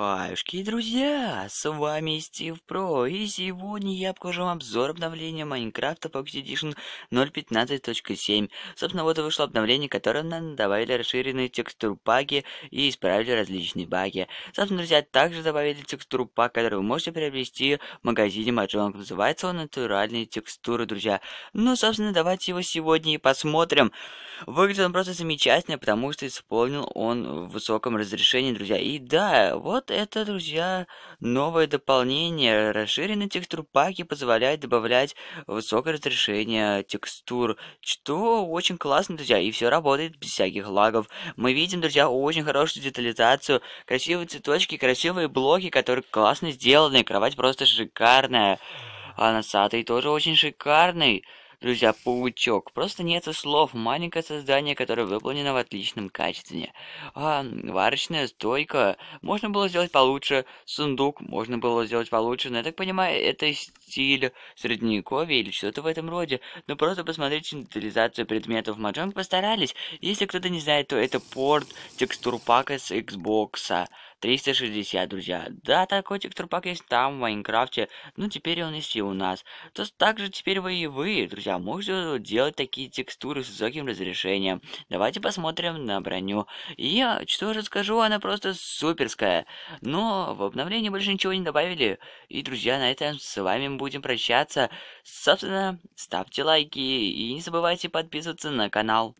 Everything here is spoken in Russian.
Хаюшки, друзья, с вами Стив Про, и сегодня я покажу вам обзор обновления Майнкрафта Pocket Edition 0.15.7. Собственно, вот и вышло обновление, которое нам добавили расширенные текстуры паки и исправили различные баги. Собственно, друзья, также добавили текстуру пак, который вы можете приобрести в магазине Mahjong. Называется он «Натуральные текстуры», друзья. Ну, собственно, давайте его сегодня и посмотрим. Выглядит он просто замечательно, потому что исполнил он в высоком разрешении, друзья. И да, вот это, друзья, новое дополнение. Расширенный текстур паки позволяет добавлять высокое разрешение текстур, что очень классно, друзья, и все работает без всяких лагов. Мы видим, друзья, очень хорошую детализацию, красивые цветочки, красивые блоки, которые классно сделаны, кровать просто шикарная. А носатый тоже очень шикарный. Друзья, паучок. Просто нет слов. Маленькое создание, которое выполнено в отличном качестве. А, варочная стойка. Можно было сделать получше. Сундук можно было сделать получше. Но я так понимаю, это стиль средневековья или что-то в этом роде. Но просто посмотрите на детализацию предметов. Маджонг постарались. Если кто-то не знает, то это порт текстурпака с Xbox. 360, друзья. Да, такой текстурпак есть там, в Майнкрафте. Ну, теперь он есть и у нас. То также теперь вы и вы, друзья, можете делать такие текстуры с высоким разрешением. Давайте посмотрим на броню. И что же скажу, она просто суперская. Но в обновлении больше ничего не добавили. И, друзья, на этом с вами будем прощаться. Собственно, ставьте лайки и не забывайте подписываться на канал.